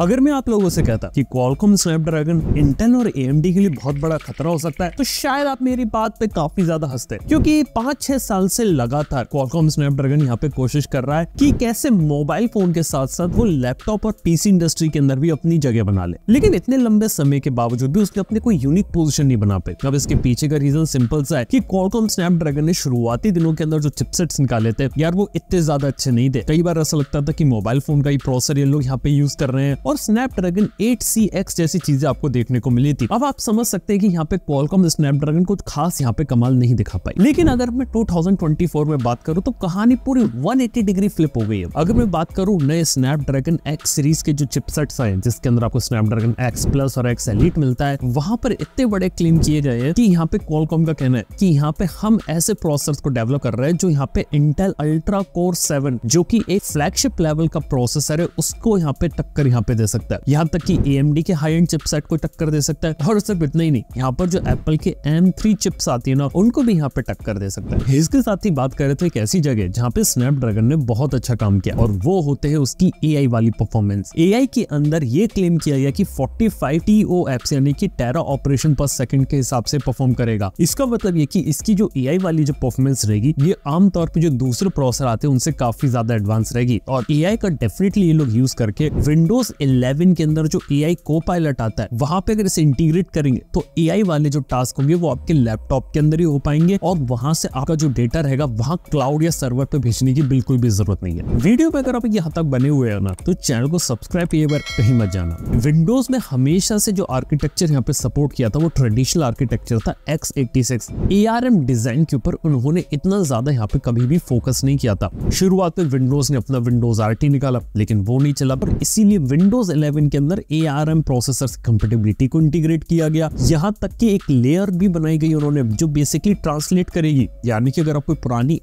अगर मैं आप लोगों से कहता कि Qualcomm Snapdragon Intel और AMD के लिए बहुत बड़ा खतरा हो सकता है तो शायद आप मेरी बात पे काफी ज्यादा हंसते क्योंकि पांच छह साल से लगातार Qualcomm Snapdragon यहाँ पे कोशिश कर रहा है कि कैसे मोबाइल फोन के साथ साथ वो लैपटॉप और पीसी इंडस्ट्री के अंदर भी अपनी जगह बना ले लेकिन इतने लंबे समय के बावजूद भी उसने अपने कोई यूनिक पोजिशन नहीं बना पे अब इसके पीछे का रीजन सिंपल सा है की Qualcomm Snapdragon ने शुरुआती दिनों के अंदर जो चिपसेट निकाले थे यार वो इतने ज्यादा अच्छे नहीं थे कई बार ऐसा लगता था की मोबाइल फोन का ही प्रोसेसर ये लोग यहाँ पे यूज कर रहे हैं और स्नैपड्रैगन 8cx जैसी चीजें आपको देखने को मिली थी अब आप समझ सकते हैं कि यहाँ पे कॉलकॉम स्नैपड्रैगन कुछ खास यहाँ पे कमाल नहीं दिखा पाई लेकिन अगर मैं 2024 में बात करूँ तो कहानी पूरी 180 डिग्री फ्लिप हो गई है अगर मैं बात करूँ नए स्नैपड्रैगन एक्स सीरीज के जो चिपसेट्स आए जिसके अंदर आपको स्नैपड्रैगन एक्स प्लस और एक्स एलिट मिलता है वहां पर इतने बड़े क्लेम किए गए हैं कि यहाँ पे कॉलकॉम का कहना है कि यहाँ पे हम ऐसे प्रोसेसर को डेवलप कर रहे हैं जो यहाँ पे इंटेल अल्ट्रा कोर सेवन जो की एक फ्लैगशिप लेवल का प्रोसेसर है उसको यहाँ पे टक्कर यहाँ पे पे दे सकता है यहाँ तक कि ए के हाई एंड चिपसेट को टक्कर दे सकता है और सिर्फ इतना ही नहीं यहाँ पर जो एप्पल के एम चिप्स आती है ना उनको भी यहाँ पे टक्कर दे सकता है इसके साथ ही बात कर रहे थे एक ऐसी जगह जहाँ पे स्नैप ने बहुत अच्छा काम किया और वो होते हैं उसकी ए वाली परफॉर्मेंस ए के अंदर ये क्लेम किया गया कि 45 टीओ एप्स यानी कि टेरा ऑपरेशन पर सेकंड के हिसाब से परफॉर्म करेगा इसका मतलब ये की इसकी जो ए वाली जो परफॉर्मेंस रहेगी ये आमतौर पर जो दूसरे प्रोसेसर आते हैं उनसे काफी ज्यादा एडवांस रहेगी और ए का डेफिनेटली ये लोग यूज करके विंडोज 11 के अंदर जो ए आई को पायलट आता है वहां पे अगर इसे इंटीग्रेट करेंगे तो ए आई वाले जो टास्क होंगे वो आपके लैपटॉप के अंदर ही हो पाएंगे और वहां से आपका जो डेटा रहेगा वहां क्लाउड या सर्वर पे भेजने की बिल्कुल भी जरूरत नहीं है वीडियो में अगर आप यहाँ तक बने हुए हो ना तो चैनल को सब्सक्राइब किए बार कहीं मत जाना विंडोज में हमेशा से जो आर्किटेक्चर यहाँ पे सपोर्ट किया था वो ट्रेडिशनल आर्किटेक्चर था एक्स एटी डिजाइन के ऊपर उन्होंने इतना ज्यादा यहाँ पे कभी भी फोकस नहीं किया था शुरुआत में विंडोज ने अपना विंडोज आर निकाला लेकिन वो नहीं चला पर इसीलिए विंडोज विंडोज 11 के अंदर A R M processor compatibility को इंटीग्रेट किया गया यहाँ तक कि एक लेयर भी बनाई गई उन्होंने जो बेसिकली ट्रांसलेट करेगी यानी कि अगर आप कोई पुरानी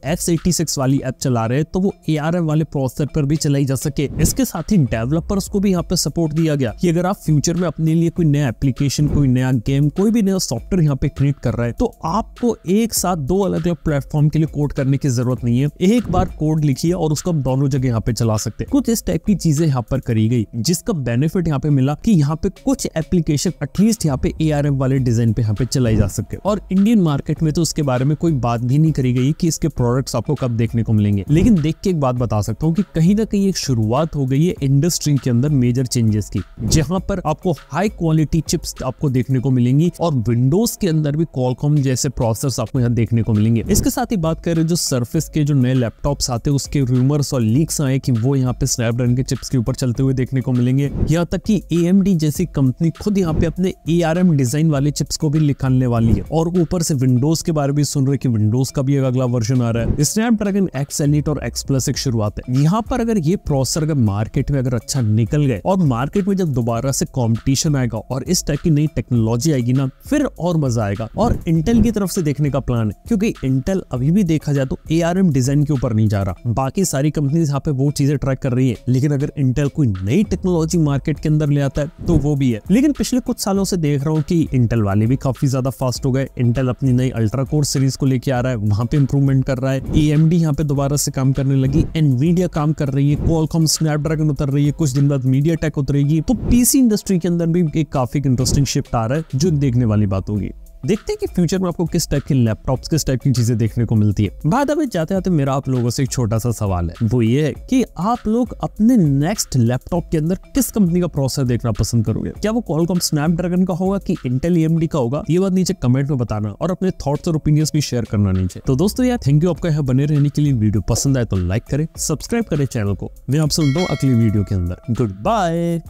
सिक्स वाली एप चला रहे हैं तो वो ए वाले प्रोसेसर पर भी चलाई जा सके इसके साथ ही डेवलपर्स को भी यहाँ पे सपोर्ट दिया गया कि अगर आप फ्यूचर में अपने लिए कोई नया एप्लीकेशन कोई नया गेम कोई भी नया सॉफ्टवेयर यहाँ पे क्रिएट कर रहा है तो आपको एक साथ दो अलग अलग प्लेटफॉर्म के लिए कोड करने की जरूरत नहीं है एक बार कोड लिखिए और उसको दोनों जगह यहाँ पे चला सकते हैं कुछ इस टाइप की चीजें यहाँ पर करी गई जिस जिसका बेनिफिट यहाँ पे मिला कि यहाँ पे कुछ एप्लीकेशन एटलीस्ट यहाँ पे ए वाले डिजाइन पे यहाँ पे चलाई जा सके और इंडियन मार्केट में तो उसके बारे में कोई बात भी नहीं करी गई कि इसके प्रोडक्ट्स आपको कब देखने को मिलेंगे लेकिन देख के एक बात बता सकता हूँ कि कहीं ना कहीं एक शुरुआत हो गई है इंडस्ट्री के अंदर मेजर चेंजेस की जहाँ पर आपको हाई क्वालिटी चिप्स आपको देखने को मिलेंगी और विंडोज के अंदर भी कॉलकॉम जैसे प्रोसेस आपको यहाँ देखने को मिलेंगे इसके साथ ही बात करें जो सर्फिस के जो नए लैपटॉप आते हैं उसके रूमर्स और लीक्स आए कि वो यहाँ पे स्नैपड्रैगन के चिप्स के ऊपर चलते हुए देखने को मिले मिलेंगे यहाँ तक कि ए जैसी कंपनी खुद यहाँ पे अपने ए डिजाइन वाले चिप्स को भी निकालने वाली है और ऊपर से विंडोज के बारे में सुन रहे की विंडोज का भी एक अगला वर्जन आ रहा है स्नैप ड्रैगन एक्स एलिट और एक्स प्लस एक शुरुआत है यहाँ पर अगर ये प्रोसेसर अगर मार्केट में अगर अच्छा निकल गए और मार्केट में जब दोबारा से कॉम्पिटिशन आएगा और इस टाइप की नई टेक्नोलॉजी आएगी ना फिर और मजा आएगा और इंटेल की तरफ से देखने का प्लान है क्योंकि इंटेल अभी भी देखा जाए तो ए डिजाइन के ऊपर नहीं जा रहा बाकी सारी कंपनी यहाँ पे वो चीजें ट्रैक कर रही है लेकिन अगर इंटेल कोई नई टेक्नोलॉजी टेक्नोलॉजी मार्केट के अंदर ले आता है तो वो भी है लेकिन पिछले कुछ सालों से देख रहा हूँ कि इंटेल वाले भी काफी ज्यादा फास्ट हो गए इंटेल अपनी नई अल्ट्रा कोर सीरीज को लेके आ रहा है वहां पे इंप्रूवमेंट कर रहा है ए एम डी यहाँ पे दोबारा से काम करने लगी एनवीडिया काम कर रही है कॉलकॉम स्नैपड्रैगन उतर रही है कुछ दिन बाद मीडिया टेक उतरेगी तो पीसी इंडस्ट्री के अंदर भी एक काफी इंटरेस्टिंग शिफ्ट आ रहा है जो देखने वाली बात होगी देखते हैं कि फ्यूचर में आपको किस टाइप के लैपटॉप्स किस टाइप की चीजें देखने को मिलती है बाद अभी जाते जाते मेरा आप लोगों से एक छोटा सा सवाल है वो ये है कि आप लोग अपने नेक्स्ट लैपटॉप के अंदर किस कंपनी का प्रोसेसर देखना पसंद करोगे क्या वो कॉलकॉम ड्रैगन का होगा कि इंटेल एएमडी का होगा ये बात नीचे कमेंट में बताना और अपने थॉट्स और ओपिनियंस भी शेयर करना नीचे तो दोस्तों यार थैंक यू आपका यहाँ बने रहने के लिए वीडियो पसंद आए तो लाइक करें सब्सक्राइब करें चैनल को मैं आप सुनता हूँ अगली वीडियो के अंदर गुड बाय